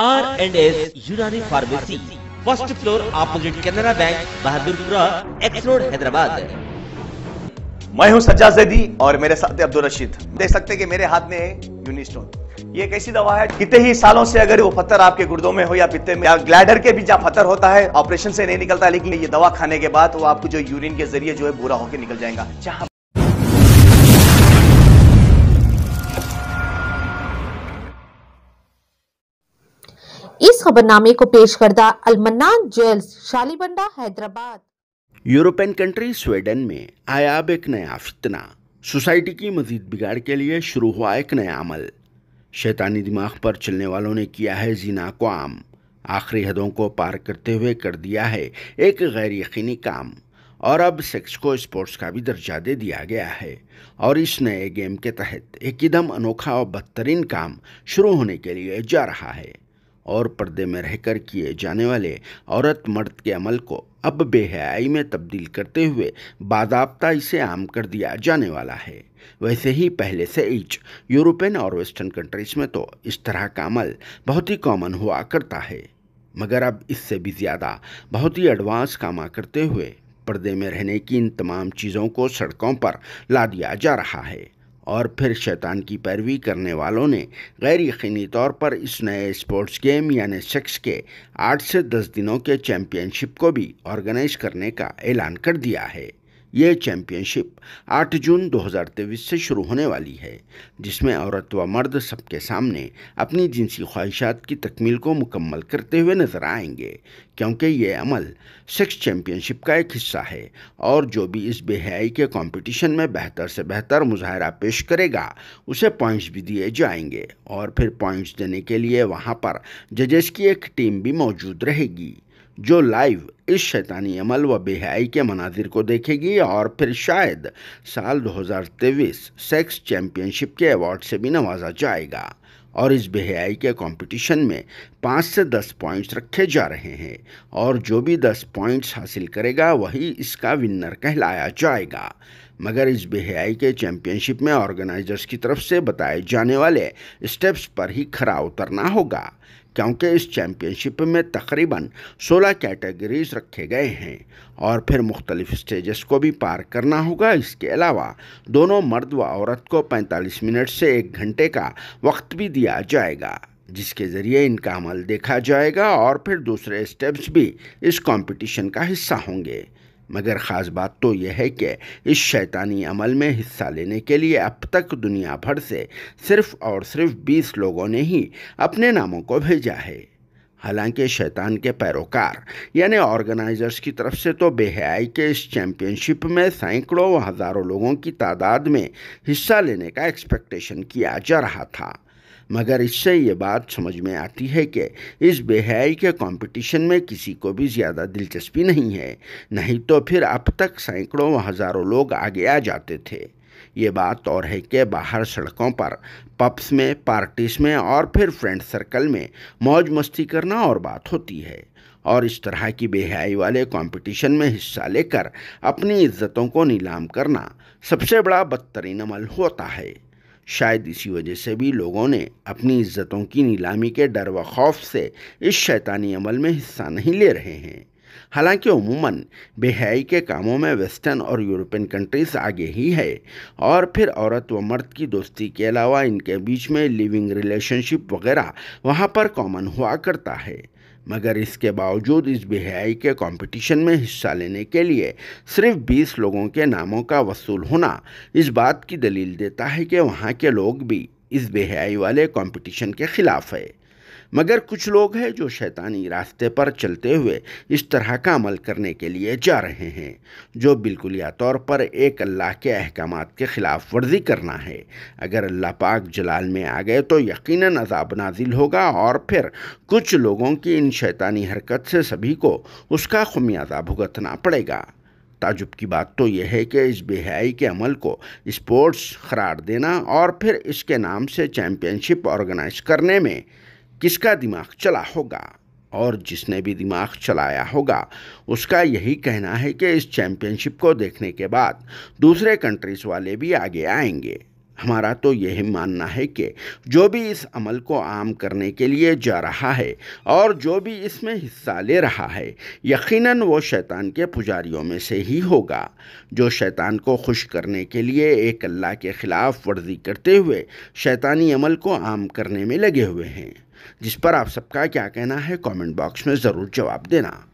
are and S Unani pharmacy first floor opposite Canara bank Bahadurpura X road Hyderabad मैं हूं सज्जा जैदी और मेरे साथ है अब्दुल रशीद देख सकते हैं कि मेरे हाथ में है यूनिस्टोन ये एक ऐसी दवा है कितने ही सालों से अगर वो पत्थर आपके गुर्दों में हो या पित्ते में या ग्लैडर के भी जहाँ पत्थर होता है ऑपरेशन से नहीं निकलता लेकिन ये दवा खाने के बाद वो आपको जो यूरिन के जरिए जो है बुरा होकर निकल जाएगा जहाँ इस खबरनामे को पेश करदा Almanna jewels Shalibanda Hyderabad European country Sweden में आया अब एक नया फितना सोसाइटी की मजीद बिगाड़ के लिए शुरू हुआ एक नया अमल शैतानी दिमाग पर चलने वालों ने किया है जीना को आम आखिरी हदों को पार करते हुए कर दिया है एक गैर यकीनी काम और अब सेक्स को स्पोर्ट्स का भी दर्जा दे दिया गया है और इस नए गेम के तहत एकदम अनोखा और बदतरीन काम शुरू होने के लिए जा रहा है और पर्दे में रहकर किए जाने वाले औरत मर्द के अमल को अब बेहयाई में तब्दील करते हुए बादाबता इसे आम कर दिया जाने वाला है वैसे ही पहले से ईच यूरोपियन और वेस्टर्न कंट्रीज में तो इस तरह का अमल बहुत ही कॉमन हुआ करता है मगर अब इससे भी ज़्यादा बहुत ही एडवांस काम करते हुए पर्दे में रहने की इन तमाम चीज़ों को सड़कों पर ला दिया जा रहा है और फिर शैतान की पैरवी करने वालों ने गैर यकीनी तौर पर इस नए स्पोर्ट्स गेम यानी सेक्स के आठ से दस दिनों के चैम्पियनशिप को भी ऑर्गेनाइज करने का ऐलान कर दिया है ये चैंपियनशिप 8 जून दो से शुरू होने वाली है जिसमें औरत व मर्द सबके सामने अपनी जिनसी ख्वाहिशात की तकमील को मुकम्मल करते हुए नजर आएंगे क्योंकि ये अमल सेक्स चैंपियनशिप का एक हिस्सा है और जो भी इस बेहयाई के कंपटीशन में बेहतर से बेहतर मुजाहरा पेश करेगा उसे पॉइंट्स भी दिए जाएंगे और फिर पॉइंट्स देने के लिए वहाँ पर जजेस की एक टीम भी मौजूद रहेगी जो लाइव इस शैतानी अमल व बेहाई के मनाजिर को देखेगी और फिर शायद साल 2023 सेक्स चैम्पियनशिप के अवार्ड से भी नवाजा जाएगा और इस बेहयाई के कंपटीशन में पाँच से दस पॉइंट्स रखे जा रहे हैं और जो भी दस पॉइंट्स हासिल करेगा वही इसका विनर कहलाया जाएगा मगर इस बेहयाई के चैंपियनशिप में ऑर्गेनाइजर्स की तरफ से बताए जाने वाले स्टेप्स पर ही खरा उतरना होगा क्योंकि इस चैम्पियनशिप में तकरीबन 16 कैटेगरीज रखे गए हैं और फिर मुख्तलिफ स्टेजेस को भी पार करना होगा इसके अलावा दोनों मर्द व औरत को 45 मिनट से एक घंटे का वक्त भी दिया जाएगा जिसके ज़रिए इनका अमल देखा जाएगा और फिर दूसरे स्टेप्स भी इस कंपटीशन का हिस्सा होंगे मगर ख़ास बात तो यह है कि इस शैतानी अमल में हिस्सा लेने के लिए अब तक दुनिया भर से सिर्फ़ और सिर्फ बीस लोगों ने ही अपने नामों को भेजा है हालांकि शैतान के पैरोकार यानी ऑर्गेनाइजर्स की तरफ से तो बेहयाई के इस चैम्पियनशिप में सैकड़ों व हज़ारों लोगों की तादाद में हिस्सा लेने का एक्सपेक्टेशन किया जा रहा था मगर इससे ये बात समझ में आती है कि इस बेहाई के कंपटीशन में किसी को भी ज़्यादा दिलचस्पी नहीं है नहीं तो फिर अब तक सैकड़ों व हज़ारों लोग आगे आ जाते थे ये बात और है कि बाहर सड़कों पर पब्स में पार्टीज में और फिर फ्रेंड सर्कल में मौज मस्ती करना और बात होती है और इस तरह की बेहाई वाले कंपटीशन में हिस्सा लेकर अपनी इज्जतों को नीलाम करना सबसे बड़ा बदतरीन अमल होता है शायद इसी वजह से भी लोगों ने अपनी इज्जतों की नीलामी के डर व खौफ से इस शैतानी अमल में हिस्सा नहीं ले रहे हैं हालांकि उमूमन बेहाई के कामों में वेस्टर्न और यूरोपियन कंट्रीज आगे ही है और फिर औरत व मर्द की दोस्ती के अलावा इनके बीच में लिविंग रिलेशनशिप वगैरह वहाँ पर कॉमन हुआ करता है मगर इसके बावजूद इस बेहाई के कंपटीशन में हिस्सा लेने के लिए सिर्फ 20 लोगों के नामों का वसूल होना इस बात की दलील देता है कि वहाँ के लोग भी इस बेहाई वाले कंपटीशन के ख़िलाफ़ है मगर कुछ लोग हैं जो शैतानी रास्ते पर चलते हुए इस तरह का अमल करने के लिए जा रहे हैं जो बिल्कुल या तौर पर एक अल्लाह के अहकाम के ख़िलाफ़ वर्जी करना है अगर अल्लाह पाक जलाल में आ गए तो यकीन अजाब नाजिल होगा और फिर कुछ लोगों की इन शैतानी हरकत से सभी को उसका खुमियाजा भुगतना पड़ेगा ताजुब की बात तो यह है कि इस बेहाई के अमल को स्पोर्ट्स करार देना और फिर इसके नाम से चैम्पियनशिप ऑर्गेनाइज करने में किसका दिमाग चला होगा और जिसने भी दिमाग चलाया होगा उसका यही कहना है कि इस चैम्पियनशिप को देखने के बाद दूसरे कंट्रीज़ वाले भी आगे आएंगे हमारा तो यही मानना है कि जो भी इस अमल को आम करने के लिए जा रहा है और जो भी इसमें हिस्सा ले रहा है यकीनन वो शैतान के पुजारियों में से ही होगा जो शैतान को खुश करने के लिए एक अल्लाह के ख़िलाफ़ वर्जी करते हुए शैतानी अमल को आम करने में लगे हुए हैं जिस पर आप सबका क्या कहना है कमेंट बॉक्स में ज़रूर जवाब देना